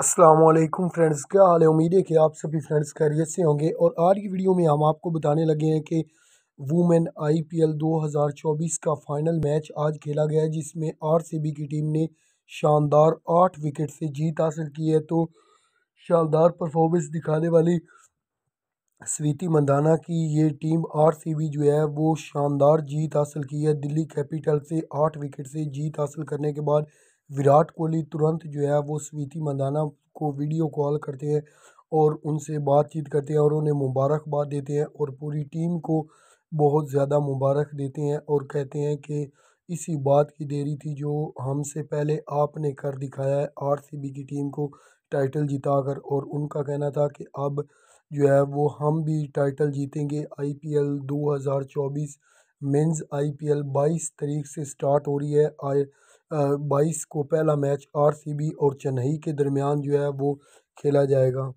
Aslam friends क्या हाल है उम्मीद है कि आप सभी फ्रेंड्स खैरियत से होंगे और आज की वीडियो में हम आपको बताने लगे हैं कि वुमेन आईपीएल 2024 का फाइनल मैच आज खेला गया है जिसमें आरसीबी की टीम ने शानदार आठ विकेट से जीत हासिल की है तो शानदार परफॉर्मेंस दिखाने वाली स्वीति मंदाना की ये टीम बी जो है वो शानदार जीत हासिल की है दिल्ली कैपिटल से आठ विकेट से जीत हासिल करने के बाद विराट कोहली तुरंत जो है वो स्वीति मंदाना को वीडियो कॉल करते हैं और उनसे बातचीत करते हैं और उन्हें मुबारकबाद देते हैं और पूरी टीम को बहुत ज़्यादा मुबारक देते हैं और कहते हैं कि इसी बात की देरी थी जो हमसे पहले आपने कर दिखाया है आर की टीम को टाइटल जिता कर और उनका कहना था कि अब जो है वो हम भी टाइटल जीतेंगे आईपीएल मेंस आईपीएल 22 तारीख से स्टार्ट हो रही है और बाईस को पहला मैच आरसीबी और चेन्नई के दरमियान जो है वो खेला जाएगा